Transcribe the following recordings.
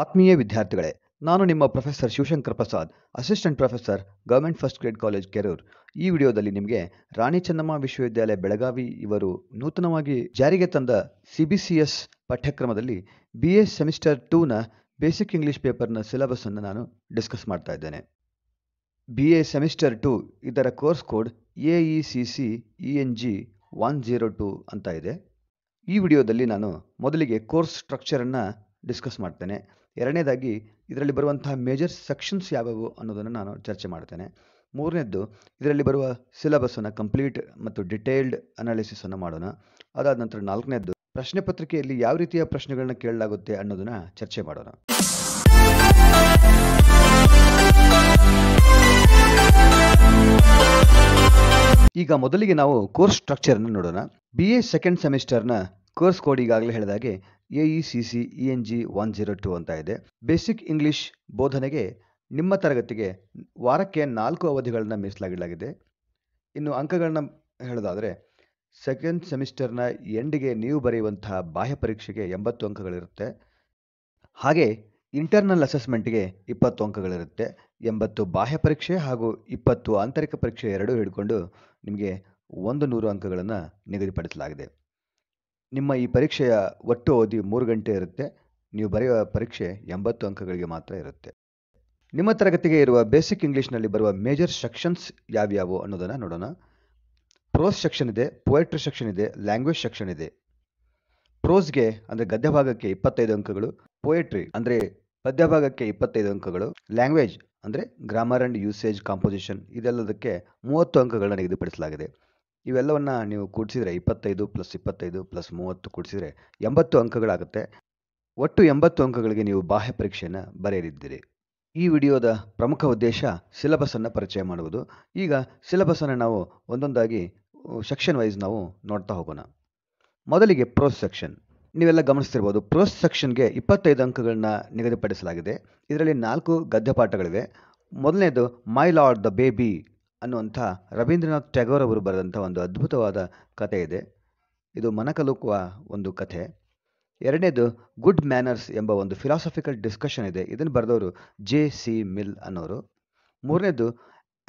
ಆತ್ಮೀಯ ವಿದ್ಯಾರ್ಥಿಗಳೇ ನಾನು ನಿಮ್ಮ professor Shivashankar Prasad assistant professor government first grade college Kerur ಈ ವಿಡಿಯೋದಲ್ಲಿ ನಿಮಗೆ ರಾಣಿ ಚೆನ್ನಮ್ಮ ವಿಶ್ವವಿದ್ಯಾಲಯ ಬೆಳಗಾವಿ ಇವರು ನೂತನವಾಗಿ ಜಾರಿಗೆ ತಂದ ಸಿಬಿಸಿಎಸ್ ಪಠ್ಯಕ್ರಮದಲ್ಲಿ ಬಿ ಎ ಸೆಮಿಸ್ಟರ್ ಟೂನ ಬೇಸಿಕ್ ಇಂಗ್ಲಿಷ್ ಪೇಪರ್ನ ಅನ್ನು ನಾನು ಡಿಸ್ಕಸ್ ಮಾಡ್ತಾ ಇದ್ದೇನೆ ಬಿ ಎ ಸೆಮಿಸ್ಟರ್ ಟು ಇದರ course code A E C C E N G one zero two ಅಂತ ಇದೆ ಈ ವಿಡಿಯೋದಲ್ಲಿ ನಾನು ಮೊದಲಿಗೆ ಕೋರ್ಸ್ ಸ್ಟ್ರಕ್ಚರನ್ನು ಡಿಸ್ಕಸ್ ಮಾಡ್ತೇನೆ ಎರಡನೇದಾಗಿ ಇದರಲ್ಲಿ ಬರುವಂತಹ ಮೇಜರ್ ಸೆಕ್ಷನ್ಸ್ ಯಾವುವು ಅನ್ನೋದನ್ನು ನಾನು ಚರ್ಚೆ ಮಾಡ್ತೇನೆ ಮೂರನೇದ್ದು ಇದರಲ್ಲಿ ಬರುವ ಸಿಲೆಬಸ್ಸನ್ನು ಕಂಪ್ಲೀಟ್ ಮತ್ತು ಡಿಟೇಲ್ಡ್ ಅನ್ನು ಮಾಡೋಣ ಅದಾದ ನಂತರ ನಾಲ್ಕನೇದ್ದು ಪ್ರಶ್ನೆ ಪತ್ರಿಕೆಯಲ್ಲಿ ಯಾವ ರೀತಿಯ ಪ್ರಶ್ನೆಗಳನ್ನ ಕೇಳಲಾಗುತ್ತೆ ಅನ್ನೋದನ್ನು ಚರ್ಚೆ ಮಾಡೋಣ ಈಗ ಮೊದಲಿಗೆ ನಾವು ಕೋರ್ಸ್ ಸ್ಟ್ರಕ್ಚರನ್ನು ನೋಡೋಣ ಬಿ ಎ ಸೆಕೆಂಡ್ ಸೆಮಿಸ್ಟರ್ನ ಕೋರ್ಸ್ ಕೋಡ್ ಈಗಾಗಲೇ ಹೇಳಿದಾಗೆ A E C C E N G one zero two ಅಂತ ಇದೆ ಬೇಸಿಕ್ ಇಂಗ್ಲಿಷ್ ಬೋಧನೆಗೆ ನಿಮ್ಮ ತರಗತಿಗೆ ವಾರಕ್ಕೆ ನಾಲ್ಕು ಅವಧಿಗಳನ್ನು ಮೀಸಲಾಗಿಡಲಾಗಿದೆ ಇನ್ನು ಅಂಕಗಳನ್ನ ಹೇಳೋದಾದರೆ ಸೆಕೆಂಡ್ ಸೆಮಿಸ್ಟರ್ನ ಎಂಡಿಗೆ ನೀವು ಬರೆಯುವಂತಹ ಬಾಹ್ಯ ಪರೀಕ್ಷೆಗೆ ಎಂಬತ್ತು ಅಂಕಗಳಿರುತ್ತೆ ಹಾಗೆ ಇಂಟರ್ನಲ್ ಅಸೆಸ್ಮೆಂಟ್ಗೆ ಇಪ್ಪತ್ತು ಅಂಕಗಳಿರುತ್ತೆ ಎಂಬತ್ತು ಬಾಹ್ಯ ಪರೀಕ್ಷೆ ಹಾಗೂ ಇಪ್ಪತ್ತು ಆಂತರಿಕ ಪರೀಕ್ಷೆ ಎರಡೂ ಹಿಡ್ಕೊಂಡು ನಿಮಗೆ ಒಂದು ನೂರು ಅಂಕಗಳನ್ನು ನಿಗದಿಪಡಿಸಲಾಗಿದೆ ನಿಮ್ಮ ಈ ಪರೀಕ್ಷೆಯ ಒಟ್ಟು ಅವಧಿ ಮೂರು ಗಂಟೆ ಇರುತ್ತೆ ನೀವು ಬರೆಯುವ ಪರೀಕ್ಷೆ ಎಂಬತ್ತು ಅಂಕಗಳಿಗೆ ಮಾತ್ರ ಇರುತ್ತೆ ನಿಮ್ಮ ತರಗತಿಗೆ ಇರುವ ಬೇಸಿಕ್ ಇಂಗ್ಲೀಷ್ನಲ್ಲಿ ಬರುವ ಮೇಜರ್ ಸೆಕ್ಷನ್ಸ್ ಯಾವ್ಯಾವು ಅನ್ನೋದನ್ನು ನೋಡೋಣ ಪ್ರೋಸ್ ಸೆಕ್ಷನ್ ಇದೆ ಪೊಯೆಟ್ರಿ ಸೆಕ್ಷನ್ ಇದೆ ಲ್ಯಾಂಗ್ವೇಜ್ ಸೆಕ್ಷನ್ ಇದೆ ಪ್ರೋಸ್ಗೆ ಅಂದರೆ ಗದ್ಯ ಭಾಗಕ್ಕೆ ಇಪ್ಪತ್ತೈದು ಅಂಕಗಳು ಪೊಯೆಟ್ರಿ ಅಂದರೆ ಪದ್ಯ ಭಾಗಕ್ಕೆ ಇಪ್ಪತ್ತೈದು ಅಂಕಗಳು ಲ್ಯಾಂಗ್ವೇಜ್ ಅಂದರೆ ಗ್ರಾಮರ್ ಆ್ಯಂಡ್ ಯೂಸೇಜ್ ಕಾಂಪೋಸಿಷನ್ ಇದೆಲ್ಲದಕ್ಕೆ ಮೂವತ್ತು ಅಂಕಗಳನ್ನು ನಿಗದಿಪಡಿಸಲಾಗಿದೆ ಇವೆಲ್ಲವನ್ನು ನೀವು ಕೂಡಿಸಿದರೆ ಇಪ್ಪತ್ತೈದು ಪ್ಲಸ್ ಇಪ್ಪತ್ತೈದು ಪ್ಲಸ್ ಮೂವತ್ತು ಕೂಡಿಸಿದರೆ ಎಂಬತ್ತು ಅಂಕಗಳಾಗುತ್ತೆ ಒಟ್ಟು ಎಂಬತ್ತು ಅಂಕಗಳಿಗೆ ನೀವು ಬಾಹ್ಯ ಪರೀಕ್ಷೆಯನ್ನು ಬರೆಯಲಿದ್ದೀರಿ ಈ ವಿಡಿಯೋದ ಪ್ರಮುಖ ಉದ್ದೇಶ ಸಿಲೆಬಸನ್ನು ಪರಿಚಯ ಮಾಡುವುದು ಈಗ ಸಿಲೆಬಸನ್ನು ನಾವು ಒಂದೊಂದಾಗಿ ಸೆಕ್ಷನ್ ವೈಸ್ ನಾವು ನೋಡ್ತಾ ಹೋಗೋಣ ಮೊದಲಿಗೆ ಪ್ರೋಸ್ ಸೆಕ್ಷನ್ ನೀವೆಲ್ಲ ಗಮನಿಸ್ತಿರ್ಬೋದು ಪ್ರೋಸ್ ಸೆಕ್ಷನ್ಗೆ ಇಪ್ಪತ್ತೈದು ಅಂಕಗಳನ್ನ ನಿಗದಿಪಡಿಸಲಾಗಿದೆ ಇದರಲ್ಲಿ ನಾಲ್ಕು ಗದ್ಯಪಾಠಗಳಿವೆ ಮೊದಲನೇದು ಮೈ ಲಾರ್ಡ್ ದ ಬೇಬಿ ಅನ್ನುವಂಥ ರವೀಂದ್ರನಾಥ್ ಟ್ಯಾಗೋರ್ ಅವರು ಬರೆದಂಥ ಒಂದು ಅದ್ಭುತವಾದ ಕಥೆ ಇದೆ ಇದು ಮನಕಲುಕುವ ಒಂದು ಕಥೆ ಎರಡನೇದು ಗುಡ್ ಮ್ಯಾನರ್ಸ್ ಎಂಬ ಒಂದು ಫಿಲಾಸಫಿಕಲ್ ಡಿಸ್ಕಷನ್ ಇದೆ ಇದನ್ನು ಬರೆದವರು ಜೆ ಸಿ ಮಿಲ್ ಅನ್ನೋರು ಮೂರನೇದು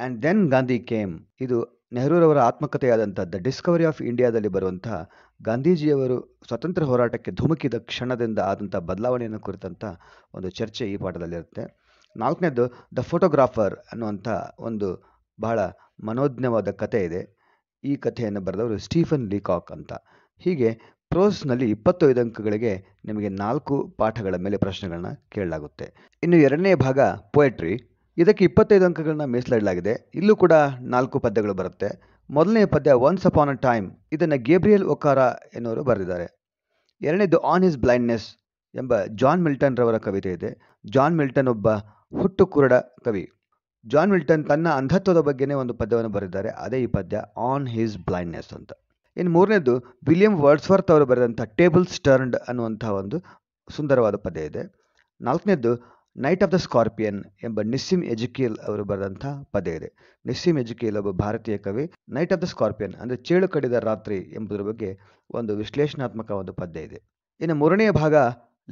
ಆ್ಯಂಡ್ ದೆನ್ ಗಾಂಧಿ ಕೇಮ್ ಇದು ನೆಹರೂರವರ ಆತ್ಮಕಥೆಯಾದಂಥ ದ ಡಿಸ್ಕವರಿ ಆಫ್ ಇಂಡಿಯಾದಲ್ಲಿ ಬರುವಂಥ ಗಾಂಧೀಜಿಯವರು ಸ್ವತಂತ್ರ ಹೋರಾಟಕ್ಕೆ ಧುಮುಕಿದ ಕ್ಷಣದಿಂದ ಆದಂಥ ಬದಲಾವಣೆಯನ್ನು ಕುರಿತಂಥ ಒಂದು ಚರ್ಚೆ ಈ ಪಾಠದಲ್ಲಿರುತ್ತೆ ನಾಲ್ಕನೇದು ದ ಫೋಟೋಗ್ರಾಫರ್ ಅನ್ನುವಂಥ ಒಂದು ಬಹಳ ಮನೋಜ್ಞವಾದ ಕಥೆ ಇದೆ ಈ ಕಥೆಯನ್ನು ಬರೆದವರು ಸ್ಟೀಫನ್ ಲೀಕಾಕ್ ಅಂತ ಹೀಗೆ ಪ್ರೋಸ್ನಲ್ಲಿ ಇಪ್ಪತ್ತೈದು ಅಂಕಗಳಿಗೆ ನಿಮಗೆ ನಾಲ್ಕು ಪಾಠಗಳ ಮೇಲೆ ಪ್ರಶ್ನೆಗಳನ್ನ ಕೇಳಲಾಗುತ್ತೆ ಇನ್ನು ಎರಡನೇ ಭಾಗ ಪೊಯೆಟ್ರಿ ಇದಕ್ಕೆ ಇಪ್ಪತ್ತೈದು ಅಂಕಗಳನ್ನ ಮೀಸಲಿಡಲಾಗಿದೆ ಇಲ್ಲೂ ಕೂಡ ನಾಲ್ಕು ಪದ್ಯಗಳು ಬರುತ್ತೆ ಮೊದಲನೇ ಪದ್ಯ ಒನ್ಸ್ ಅಪಾನ್ ಅ ಟೈಮ್ ಇದನ್ನು ಗೇಬ್ರಿಯಲ್ ಒಕಾರ ಎನ್ನುವರು ಬರೆದಿದ್ದಾರೆ ಎರಡನೇದು ಆನ್ ಇಸ್ ಬ್ಲೈಂಡ್ನೆಸ್ ಎಂಬ ಜಾನ್ ಮಿಲ್ಟನ್ ರವರ ಕವಿತೆ ಇದೆ ಜಾನ್ ಮಿಲ್ಟನ್ ಒಬ್ಬ ಹುಟ್ಟು ಕುರುಡ ಕವಿ ಜಾನ್ ವಿಲ್ಟನ್ ತನ್ನ ಅಂಧತ್ವದ ಬಗ್ಗೆನೇ ಒಂದು ಪದ್ಯವನ್ನು ಬರೆದಿದ್ದಾರೆ ಅದೇ ಈ ಪದ್ಯ ಆನ್ ಹಿಸ್ ಬ್ಲೈಂಡ್ನೆಸ್ ಅಂತ ಇನ್ನು ಮೂರನೇದು ವಿಲಿಯಂ ವರ್ಡ್ಸ್ವರ್ತ್ ಅವರು ಬರೆದಂಥ ಟೇಬಲ್ ಸ್ಟರ್ನ್ಡ್ ಅನ್ನುವಂಥ ಒಂದು ಸುಂದರವಾದ ಪದ್ಯ ಇದೆ ನಾಲ್ಕನೇದು ನೈಟ್ ಆಫ್ ದ ಸ್ಕಾರ್ಪಿಯನ್ ಎಂಬ ನಿಸ್ಸಿಮ್ ಎಜುಕೇಲ್ ಅವರು ಬರೆದಂಥ ಪದ್ಯ ಇದೆ ನಿಸ್ಸಿಮ್ ಎಜುಕೇಲ್ ಒಬ್ಬ ಭಾರತೀಯ ಕವಿ ನೈಟ್ ಆಫ್ ದ ಸ್ಕಾರ್ಪಿಯನ್ ಅಂದರೆ ಚೇಳು ಕಡಿದ ರಾತ್ರಿ ಎಂಬುದರ ಬಗ್ಗೆ ಒಂದು ವಿಶ್ಲೇಷಣಾತ್ಮಕ ಒಂದು ಪದ್ಯ ಇದೆ ಇನ್ನು ಮೂರನೆಯ ಭಾಗ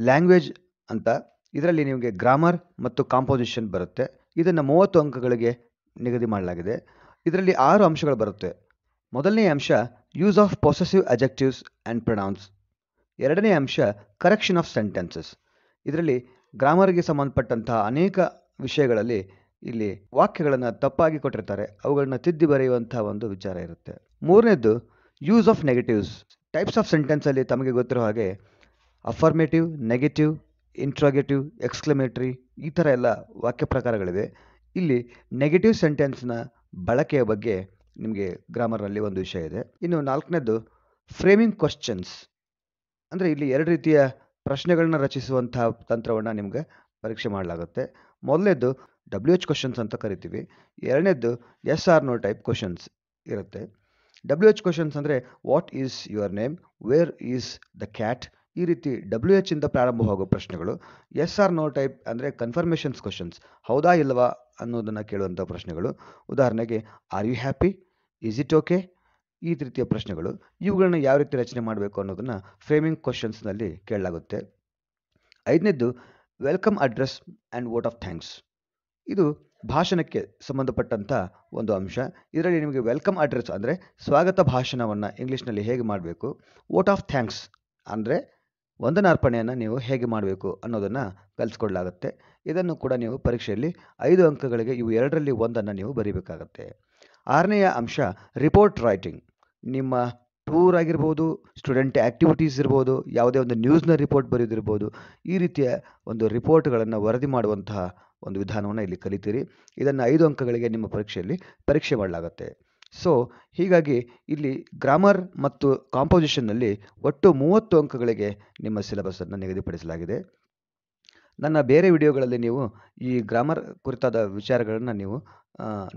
ಲ್ಯಾಂಗ್ವೇಜ್ ಅಂತ ಇದರಲ್ಲಿ ನಿಮಗೆ ಗ್ರಾಮರ್ ಮತ್ತು ಕಾಂಪೋಸಿಷನ್ ಬರುತ್ತೆ ಇದನ್ನು ಮೂವತ್ತು ಅಂಕಗಳಿಗೆ ನಿಗದಿ ಮಾಡಲಾಗಿದೆ ಇದರಲ್ಲಿ ಆರು ಅಂಶಗಳು ಬರುತ್ತೆ ಮೊದಲನೇ ಅಂಶ use of possessive adjectives and pronouns ಎರಡನೇ ಅಂಶ ಕರೆಕ್ಷನ್ ಆಫ್ ಸೆಂಟೆನ್ಸಸ್ ಇದರಲ್ಲಿ ಗ್ರಾಮರ್ಗೆ ಸಂಬಂಧಪಟ್ಟಂತಹ ಅನೇಕ ವಿಷಯಗಳಲ್ಲಿ ಇಲ್ಲಿ ವಾಕ್ಯಗಳನ್ನು ತಪ್ಪಾಗಿ ಕೊಟ್ಟಿರ್ತಾರೆ ಅವುಗಳನ್ನ ತಿದ್ದಿ ಬರೆಯುವಂತಹ ಒಂದು ವಿಚಾರ ಇರುತ್ತೆ ಮೂರನೇದು use of negatives types of ಸೆಂಟೆನ್ಸಲ್ಲಿ ತಮಗೆ ಗೊತ್ತಿರೋ ಹಾಗೆ ಅಫರ್ಮೇಟಿವ್ ನೆಗೆಟಿವ್ ಇಂಟ್ರಾಗೇಟಿವ್ ಎಕ್ಸ್ಕ್ಲಮೇಟ್ರಿ ಈ ಥರ ಎಲ್ಲ ವಾಕ್ಯ ಪ್ರಕಾರಗಳಿವೆ ಇಲ್ಲಿ ನೆಗೆಟಿವ್ ಸೆಂಟೆನ್ಸ್ನ ಬಳಕೆಯ ಬಗ್ಗೆ ನಿಮಗೆ ಗ್ರಾಮರ್ನಲ್ಲಿ ಒಂದು ವಿಷಯ ಇದೆ ಇನ್ನು ನಾಲ್ಕನೇದು ಫ್ರೇಮಿಂಗ್ ಕ್ವಶನ್ಸ್ ಅಂದರೆ ಇಲ್ಲಿ ಎರಡು ರೀತಿಯ ಪ್ರಶ್ನೆಗಳನ್ನ ರಚಿಸುವಂತಹ ತಂತ್ರವನ್ನು ನಿಮಗೆ ಪರೀಕ್ಷೆ ಮಾಡಲಾಗುತ್ತೆ ಮೊದಲನೇದು ಡಬ್ಲ್ಯೂ ಎಚ್ ಕ್ವಶನ್ಸ್ ಅಂತ ಕರಿತೀವಿ ಎರಡನೇದು yes or no type questions ಇರುತ್ತೆ ಡಬ್ಲ್ಯೂ ಎಚ್ ಕ್ವಶನ್ಸ್ ಅಂದರೆ what is your name where is the cat ಈ ರೀತಿ ಡಬ್ಲ್ಯೂ ಎಚ್ ಇಂದ ಪ್ರಾರಂಭವಾಗುವ ಪ್ರಶ್ನೆಗಳು ಎಸ್ ಆರ್ ನೋ ಟೈಪ್ ಅಂದರೆ ಕನ್ಫರ್ಮೇಷನ್ಸ್ ಕ್ವಶನ್ಸ್ ಹೌದಾ ಇಲ್ಲವಾ ಅನ್ನೋದನ್ನು ಕೇಳುವಂಥ ಪ್ರಶ್ನೆಗಳು ಉದಾಹರಣೆಗೆ are you happy is it okay ಈ ರೀತಿಯ ಪ್ರಶ್ನೆಗಳು ಇವುಗಳನ್ನು ಯಾವ ರೀತಿ ರಚನೆ ಮಾಡಬೇಕು ಅನ್ನೋದನ್ನು ಫ್ರೇಮಿಂಗ್ ಕ್ವಶನ್ಸ್ನಲ್ಲಿ ಕೇಳಲಾಗುತ್ತೆ ಐದನೇದು welcome address and vote of thanks ಇದು ಭಾಷಣಕ್ಕೆ ಸಂಬಂಧಪಟ್ಟಂಥ ಒಂದು ಅಂಶ ಇದರಲ್ಲಿ ನಿಮಗೆ ವೆಲ್ಕಮ್ ಅಡ್ರೆಸ್ ಅಂದರೆ ಸ್ವಾಗತ ಭಾಷಣವನ್ನು ಇಂಗ್ಲೀಷ್ನಲ್ಲಿ ಹೇಗೆ ಮಾಡಬೇಕು ವೋಟ್ ಆಫ್ ಥ್ಯಾಂಕ್ಸ್ ಅಂದರೆ ವಂದನಾರ್ಪಣೆಯನ್ನು ನೀವು ಹೇಗೆ ಮಾಡಬೇಕು ಅನ್ನೋದನ್ನು ಕಲಿಸ್ಕೊಡ್ಲಾಗತ್ತೆ ಇದನ್ನು ಕೂಡ ನೀವು ಪರೀಕ್ಷೆಯಲ್ಲಿ ಐದು ಅಂಕಗಳಿಗೆ ಇವು ಎರಡರಲ್ಲಿ ಒಂದನ್ನು ನೀವು ಬರೀಬೇಕಾಗತ್ತೆ ಆರನೆಯ ಅಂಶ ರಿಪೋರ್ಟ್ ರೈಟಿಂಗ್ ನಿಮ್ಮ ಟೂರ್ ಆಗಿರ್ಬೋದು ಸ್ಟೂಡೆಂಟ್ ಆ್ಯಕ್ಟಿವಿಟೀಸ್ ಇರ್ಬೋದು ಯಾವುದೇ ಒಂದು ನ್ಯೂಸ್ನ ರಿಪೋರ್ಟ್ ಬರೆಯೋದಿರ್ಬೋದು ಈ ರೀತಿಯ ಒಂದು ರಿಪೋರ್ಟ್ಗಳನ್ನು ವರದಿ ಮಾಡುವಂತಹ ಒಂದು ವಿಧಾನವನ್ನು ಇಲ್ಲಿ ಕಲಿತೀರಿ ಇದನ್ನು ಐದು ಅಂಕಗಳಿಗೆ ನಿಮ್ಮ ಪರೀಕ್ಷೆಯಲ್ಲಿ ಪರೀಕ್ಷೆ ಮಾಡಲಾಗುತ್ತೆ ಸೊ ಹೀಗಾಗಿ ಇಲ್ಲಿ ಗ್ರಾಮರ್ ಮತ್ತು ಕಾಂಪೋಸಿಷನ್ನಲ್ಲಿ ಒಟ್ಟು ಮೂವತ್ತು ಅಂಕಗಳಿಗೆ ನಿಮ್ಮ ಸಿಲೆಬಸ್ಸನ್ನು ನಿಗದಿಪಡಿಸಲಾಗಿದೆ ನನ್ನ ಬೇರೆ ವಿಡಿಯೋಗಳಲ್ಲಿ ನೀವು ಈ ಗ್ರಾಮರ್ ಕುರಿತಾದ ವಿಚಾರಗಳನ್ನು ನೀವು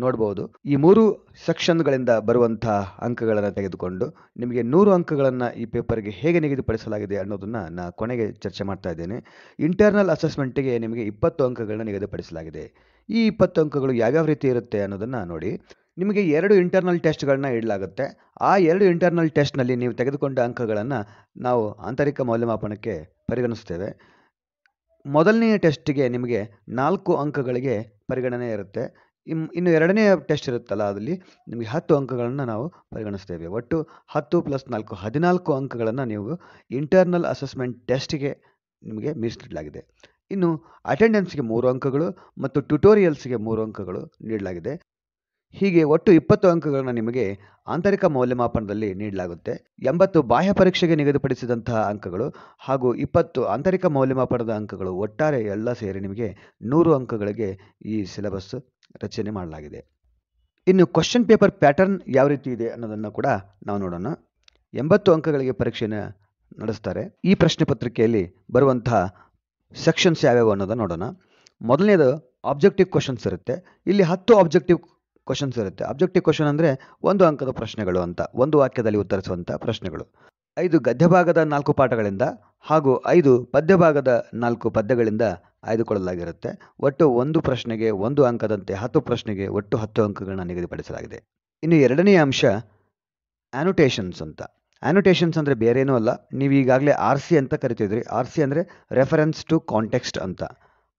ನೋಡ್ಬೋದು ಈ ಮೂರು ಸೆಕ್ಷನ್ಗಳಿಂದ ಬರುವಂತಹ ಅಂಕಗಳನ್ನು ತೆಗೆದುಕೊಂಡು ನಿಮಗೆ ನೂರು ಅಂಕಗಳನ್ನು ಈ ಪೇಪರ್ಗೆ ಹೇಗೆ ನಿಗದಿಪಡಿಸಲಾಗಿದೆ ಅನ್ನೋದನ್ನು ನಾನು ಕೊನೆಗೆ ಚರ್ಚೆ ಮಾಡ್ತಾ ಇದ್ದೇನೆ ಇಂಟರ್ನಲ್ ಅಸೆಸ್ಮೆಂಟಿಗೆ ನಿಮಗೆ ಇಪ್ಪತ್ತು ಅಂಕಗಳನ್ನು ನಿಗದಿಪಡಿಸಲಾಗಿದೆ ಈ ಇಪ್ಪತ್ತು ಅಂಕಗಳು ಯಾವ್ಯಾವ ರೀತಿ ಇರುತ್ತೆ ಅನ್ನೋದನ್ನು ನೋಡಿ ನಿಮಗೆ ಎರಡು ಇಂಟರ್ನಲ್ ಟೆಸ್ಟ್ಗಳನ್ನ ಇಡಲಾಗುತ್ತೆ ಆ ಎರಡು ಇಂಟರ್ನಲ್ ಟೆಸ್ಟ್ನಲ್ಲಿ ನೀವು ತೆಗೆದುಕೊಂಡ ಅಂಕಗಳನ್ನು ನಾವು ಆಂತರಿಕ ಮೌಲ್ಯಮಾಪನಕ್ಕೆ ಪರಿಗಣಿಸ್ತೇವೆ ಮೊದಲನೆಯ ಟೆಸ್ಟಿಗೆ ನಿಮಗೆ ನಾಲ್ಕು ಅಂಕಗಳಿಗೆ ಪರಿಗಣನೆ ಇರುತ್ತೆ ಇಮ್ ಇನ್ನು ಎರಡನೇ ಟೆಸ್ಟ್ ಇರುತ್ತಲ್ಲ ಅದರಲ್ಲಿ ನಿಮಗೆ ಹತ್ತು ಅಂಕಗಳನ್ನು ನಾವು ಪರಿಗಣಿಸ್ತೇವೆ ಒಟ್ಟು ಹತ್ತು ಪ್ಲಸ್ ನಾಲ್ಕು ಹದಿನಾಲ್ಕು ಅಂಕಗಳನ್ನು ನೀವು ಇಂಟರ್ನಲ್ ಅಸೆಸ್ಮೆಂಟ್ ಟೆಸ್ಟಿಗೆ ನಿಮಗೆ ಮೀಸಲಿಡಲಾಗಿದೆ ಇನ್ನು ಅಟೆಂಡೆನ್ಸ್ಗೆ ಮೂರು ಅಂಕಗಳು ಮತ್ತು ಟ್ಯುಟೋರಿಯಲ್ಸ್ಗೆ ಮೂರು ಅಂಕಗಳು ನೀಡಲಾಗಿದೆ ಹೀಗೆ ಒಟ್ಟು ಇಪ್ಪತ್ತು ಅಂಕಗಳನ್ನು ನಿಮಗೆ ಆಂತರಿಕ ಮೌಲ್ಯಮಾಪನದಲ್ಲಿ ನೀಡಲಾಗುತ್ತೆ ಎಂಬತ್ತು ಬಾಹ್ಯ ಪರೀಕ್ಷೆಗೆ ನಿಗದಿಪಡಿಸಿದಂತಹ ಅಂಕಗಳು ಹಾಗೂ ಇಪ್ಪತ್ತು ಆಂತರಿಕ ಮೌಲ್ಯಮಾಪನದ ಅಂಕಗಳು ಒಟ್ಟಾರೆ ಎಲ್ಲ ಸೇರಿ ನಿಮಗೆ ನೂರು ಅಂಕಗಳಿಗೆ ಈ ಸಿಲೆಬಸ್ ರಚನೆ ಮಾಡಲಾಗಿದೆ ಇನ್ನು ಕ್ವಶನ್ ಪೇಪರ್ ಪ್ಯಾಟರ್ನ್ ಯಾವ ರೀತಿ ಇದೆ ಅನ್ನೋದನ್ನು ಕೂಡ ನಾವು ನೋಡೋಣ ಎಂಬತ್ತು ಅಂಕಗಳಿಗೆ ಪರೀಕ್ಷೆಯನ್ನು ನಡೆಸ್ತಾರೆ ಈ ಪ್ರಶ್ನೆ ಪತ್ರಿಕೆಯಲ್ಲಿ ಬರುವಂತಹ ಸೆಕ್ಷನ್ಸ್ ಯಾವ್ಯಾವು ಅನ್ನೋದನ್ನು ನೋಡೋಣ ಮೊದಲನೇದು ಆಬ್ಜೆಕ್ಟಿವ್ ಕ್ವಶನ್ಸ್ ಇರುತ್ತೆ ಇಲ್ಲಿ ಹತ್ತು ಆಬ್ಜೆಕ್ಟಿವ್ ಕ್ವಶನ್ಸ್ ಇರುತ್ತೆ ಅಬ್ಜೆಕ್ಟಿವ್ ಕ್ವಶನ್ ಅಂದರೆ ಒಂದು ಅಂಕದ ಪ್ರಶ್ನೆಗಳು ಅಂತ ಒಂದು ವಾಕ್ಯದಲ್ಲಿ ಉತ್ತರಿಸುವಂಥ ಪ್ರಶ್ನೆಗಳು ಐದು ಗದ್ಯಭಾಗದ ನಾಲ್ಕು ಪಾಠಗಳಿಂದ ಹಾಗೂ ಐದು ಪದ್ಯಭಾಗದ ನಾಲ್ಕು ಪದ್ಯಗಳಿಂದ ಆಯ್ದುಕೊಳ್ಳಲಾಗಿರುತ್ತೆ ಒಟ್ಟು ಒಂದು ಪ್ರಶ್ನೆಗೆ ಒಂದು ಅಂಕದಂತೆ ಹತ್ತು ಪ್ರಶ್ನೆಗೆ ಒಟ್ಟು ಹತ್ತು ಅಂಕಗಳನ್ನು ನಿಗದಿಪಡಿಸಲಾಗಿದೆ ಇನ್ನು ಎರಡನೇ ಅಂಶ ಆ್ಯನುಟೇಷನ್ಸ್ ಅಂತ ಆ್ಯನುಟೇಷನ್ಸ್ ಅಂದರೆ ಬೇರೇನೂ ಅಲ್ಲ ನೀವು ಈಗಾಗಲೇ ಆರ್ ಸಿ ಅಂತ ಕರಿತಿದ್ರಿ ಆರ್ ಸಿ ಅಂದರೆ ರೆಫರೆನ್ಸ್ ಟು ಕಾಂಟೆಕ್ಸ್ಟ್ ಅಂತ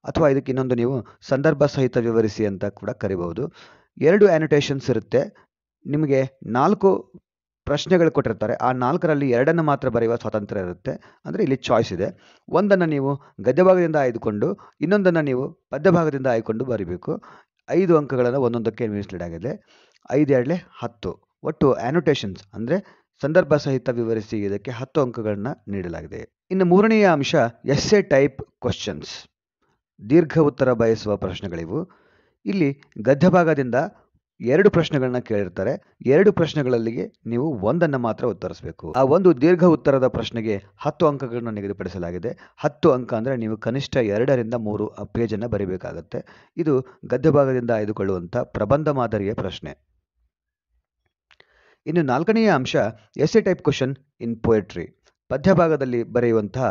ಅಥವಾ ಇದಕ್ಕೆ ಇನ್ನೊಂದು ನೀವು ಸಂದರ್ಭ ಸಹಿತ ವಿವರಿಸಿ ಅಂತ ಕೂಡ ಕರಿಬಹುದು ಎರಡು ಆ್ಯನಿಟೇಷನ್ಸ್ ಇರುತ್ತೆ ನಿಮಗೆ ನಾಲ್ಕು ಪ್ರಶ್ನೆಗಳು ಕೊಟ್ಟಿರ್ತಾರೆ ಆ ನಾಲ್ಕರಲ್ಲಿ ಎರಡನ್ನು ಮಾತ್ರ ಬರೆಯುವ ಸ್ವಾತಂತ್ರ್ಯ ಇರುತ್ತೆ ಅಂದರೆ ಇಲ್ಲಿ ಚಾಯ್ಸ್ ಇದೆ ಒಂದನ್ನು ನೀವು ಗದ್ಯಭಾಗದಿಂದ ಆಯ್ದುಕೊಂಡು ಇನ್ನೊಂದನ್ನು ನೀವು ಪದ್ಯಭಾಗದಿಂದ ಆಯ್ದುಕೊಂಡು ಬರೀಬೇಕು ಐದು ಅಂಕಗಳನ್ನು ಒಂದೊಂದಕ್ಕೆ ಆಗಿದೆ ಐದು ಎರಡಲೆ ಹತ್ತು ಒಟ್ಟು ಆ್ಯನೊಟೇಷನ್ಸ್ ಅಂದರೆ ಸಂದರ್ಭ ಸಹಿತ ವಿವರಿಸಿ ಇದಕ್ಕೆ ಹತ್ತು ಅಂಕಗಳನ್ನು ನೀಡಲಾಗಿದೆ ಇನ್ನು ಮೂರನೆಯ ಅಂಶ ಎಸ್ಸೆ ಟೈಪ್ ಕ್ವಶನ್ಸ್ ದೀರ್ಘ ಉತ್ತರ ಬಯಸುವ ಪ್ರಶ್ನೆಗಳಿವು ಇಲ್ಲಿ ಗದ್ಯ ಭಾಗದಿಂದ ಎರಡು ಪ್ರಶ್ನೆಗಳನ್ನ ಕೇಳಿರ್ತಾರೆ ಎರಡು ಪ್ರಶ್ನೆಗಳಲ್ಲಿ ನೀವು ಒಂದನ್ನು ಮಾತ್ರ ಉತ್ತರಿಸಬೇಕು ಆ ಒಂದು ದೀರ್ಘ ಉತ್ತರದ ಪ್ರಶ್ನೆಗೆ ಹತ್ತು ಅಂಕಗಳನ್ನು ನಿಗದಿಪಡಿಸಲಾಗಿದೆ ಹತ್ತು ಅಂಕ ಅಂದರೆ ನೀವು ಕನಿಷ್ಠ ಎರಡರಿಂದ ಮೂರು ಪೇಜನ್ನು ಬರೀಬೇಕಾಗತ್ತೆ ಇದು ಗದ್ಯ ಭಾಗದಿಂದ ಆಯ್ದುಕೊಳ್ಳುವಂಥ ಪ್ರಬಂಧ ಮಾದರಿಯ ಪ್ರಶ್ನೆ ಇನ್ನು ನಾಲ್ಕನೆಯ ಅಂಶ essay type question in poetry ಭಾಗದಲ್ಲಿ ಬರೆಯುವಂತಹ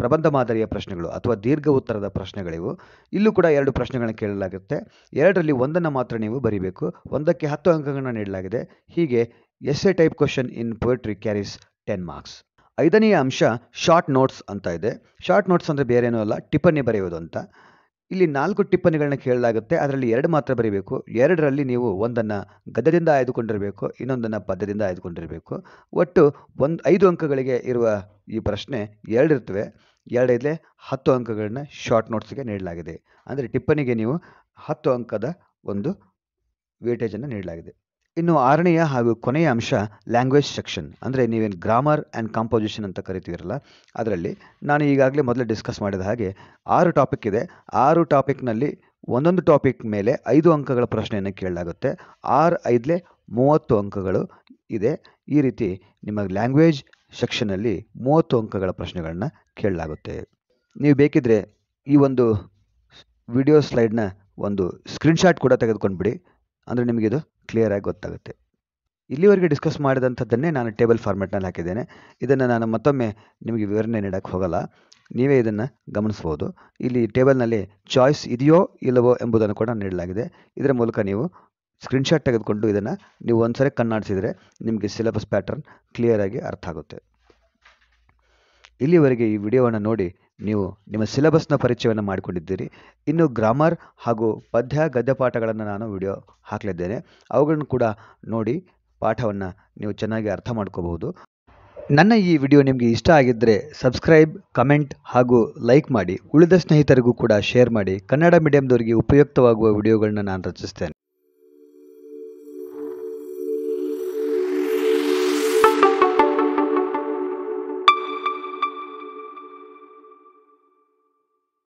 ಪ್ರಬಂಧ ಮಾದರಿಯ ಪ್ರಶ್ನೆಗಳು ಅಥವಾ ದೀರ್ಘ ಉತ್ತರದ ಪ್ರಶ್ನೆಗಳಿವು ಇಲ್ಲೂ ಕೂಡ ಎರಡು ಪ್ರಶ್ನೆಗಳನ್ನು ಕೇಳಲಾಗುತ್ತೆ ಎರಡರಲ್ಲಿ ಒಂದನ್ನು ಮಾತ್ರ ನೀವು ಬರೀಬೇಕು ಒಂದಕ್ಕೆ ಹತ್ತು ಅಂಕಗಳನ್ನು ನೀಡಲಾಗಿದೆ ಹೀಗೆ essay type question in poetry carries ten marks ಐದನೆಯ ಅಂಶ ಶಾರ್ಟ್ ನೋಟ್ಸ್ ಅಂತ ಇದೆ ಶಾರ್ಟ್ ನೋಟ್ಸ್ ಅಂದರೆ ಬೇರೇನೂ ಅಲ್ಲ ಟಿಪ್ಪಣಿ ಬರೆಯೋದು ಅಂತ ಇಲ್ಲಿ ನಾಲ್ಕು ಟಿಪ್ಪಣಿಗಳನ್ನ ಕೇಳಲಾಗುತ್ತೆ ಅದರಲ್ಲಿ ಎರಡು ಮಾತ್ರ ಬರೀಬೇಕು ಎರಡರಲ್ಲಿ ನೀವು ಒಂದನ್ನು ಗದ್ಯದಿಂದ ಆಯ್ದುಕೊಂಡಿರಬೇಕು ಇನ್ನೊಂದನ್ನು ಪದ್ಯದಿಂದ ಆಯ್ದುಕೊಂಡಿರಬೇಕು ಒಟ್ಟು ಒಂದು ಐದು ಅಂಕಗಳಿಗೆ ಇರುವ ಈ ಪ್ರಶ್ನೆ ಎರಡಿರ್ತವೆ ಎರಡೈದಲೇ ಹತ್ತು ಅಂಕಗಳನ್ನ ಶಾರ್ಟ್ ನೋಟ್ಸ್ಗೆ ನೀಡಲಾಗಿದೆ ಅಂದರೆ ಟಿಪ್ಪಣಿಗೆ ನೀವು ಹತ್ತು ಅಂಕದ ಒಂದು ವೇಟೇಜನ್ನು ನೀಡಲಾಗಿದೆ ಇನ್ನು ಆರನೆಯ ಹಾಗೂ ಕೊನೆಯ ಅಂಶ ಲ್ಯಾಂಗ್ವೇಜ್ ಸೆಕ್ಷನ್ ಅಂದರೆ ನೀವೇನು ಗ್ರಾಮರ್ ಆ್ಯಂಡ್ ಕಾಂಪೋಸಿಷನ್ ಅಂತ ಕರಿತೀರಲ್ಲ ಅದರಲ್ಲಿ ನಾನು ಈಗಾಗಲೇ ಮೊದಲು ಡಿಸ್ಕಸ್ ಮಾಡಿದ ಹಾಗೆ ಆರು ಟಾಪಿಕ್ ಇದೆ ಆರು ಟಾಪಿಕ್ನಲ್ಲಿ ಒಂದೊಂದು ಟಾಪಿಕ್ ಮೇಲೆ ಐದು ಅಂಕಗಳ ಪ್ರಶ್ನೆಯನ್ನು ಕೇಳಲಾಗುತ್ತೆ ಆರು ಐದಲೇ ಮೂವತ್ತು ಅಂಕಗಳು ಇದೆ ಈ ರೀತಿ ನಿಮ್ಮ ಲ್ಯಾಂಗ್ವೇಜ್ ಸೆಕ್ಷನಲ್ಲಿ ಮೂವತ್ತು ಅಂಕಗಳ ಪ್ರಶ್ನೆಗಳನ್ನು ಕೇಳಲಾಗುತ್ತೆ ನೀವು ಬೇಕಿದ್ದರೆ ಈ ಒಂದು ವಿಡಿಯೋ ಸ್ಲೈಡ್ನ ಒಂದು ಸ್ಕ್ರೀನ್ಶಾಟ್ ಕೂಡ ತೆಗೆದುಕೊಂಡು ಬಿಡಿ ಅಂದರೆ ನಿಮಗಿದು ಕ್ಲಿಯರಾಗಿ ಗೊತ್ತಾಗುತ್ತೆ ಇಲ್ಲಿವರೆಗೆ ಡಿಸ್ಕಸ್ ಮಾಡಿದಂಥದ್ದನ್ನೇ ನಾನು ಟೇಬಲ್ ಫಾರ್ಮೆಟ್ನಲ್ಲಿ ಹಾಕಿದ್ದೇನೆ ಇದನ್ನು ನಾನು ಮತ್ತೊಮ್ಮೆ ನಿಮಗೆ ವಿವರಣೆ ನೀಡೋಕ್ಕೆ ಹೋಗಲ್ಲ ನೀವೇ ಇದನ್ನು ಗಮನಿಸ್ಬೋದು ಇಲ್ಲಿ ಟೇಬಲ್ನಲ್ಲಿ ಚಾಯ್ಸ್ ಇದೆಯೋ ಇಲ್ಲವೋ ಎಂಬುದನ್ನು ಕೂಡ ನೀಡಲಾಗಿದೆ ಇದರ ಮೂಲಕ ನೀವು ಸ್ಕ್ರೀನ್ಶಾಟ್ ತೆಗೆದುಕೊಂಡು ಇದನ್ನು ನೀವು ಒಂದು ಸರಿ ಕಣ್ಣಾಡಿಸಿದರೆ ನಿಮಗೆ ಸಿಲೆಬಸ್ ಪ್ಯಾಟರ್ನ್ ಕ್ಲಿಯರಾಗಿ ಅರ್ಥ ಆಗುತ್ತೆ ಇಲ್ಲಿವರೆಗೆ ಈ ವಿಡಿಯೋವನ್ನು ನೋಡಿ ನೀವು ನಿಮ್ಮ ಸಿಲೆಬಸ್ನ ಪರಿಚಯವನ್ನು ಮಾಡಿಕೊಂಡಿದ್ದೀರಿ ಇನ್ನು ಗ್ರಾಮರ್ ಹಾಗೂ ಪದ್ಯ ಗದ್ಯ ಪಾಠಗಳನ್ನು ನಾನು ವಿಡಿಯೋ ಹಾಕಲಿದ್ದೇನೆ ಅವುಗಳನ್ನು ಕೂಡ ನೋಡಿ ಪಾಠವನ್ನು ನೀವು ಚೆನ್ನಾಗಿ ಅರ್ಥ ಮಾಡ್ಕೋಬಹುದು ನನ್ನ ಈ ವಿಡಿಯೋ ನಿಮಗೆ ಇಷ್ಟ ಆಗಿದ್ದರೆ ಸಬ್ಸ್ಕ್ರೈಬ್ ಕಮೆಂಟ್ ಹಾಗೂ ಲೈಕ್ ಮಾಡಿ ಉಳಿದ ಸ್ನೇಹಿತರಿಗೂ ಕೂಡ ಶೇರ್ ಮಾಡಿ ಕನ್ನಡ ಮೀಡಿಯಂದವರಿಗೆ ಉಪಯುಕ್ತವಾಗುವ ವಿಡಿಯೋಗಳನ್ನ ನಾನು ರಚಿಸ್ತೇನೆ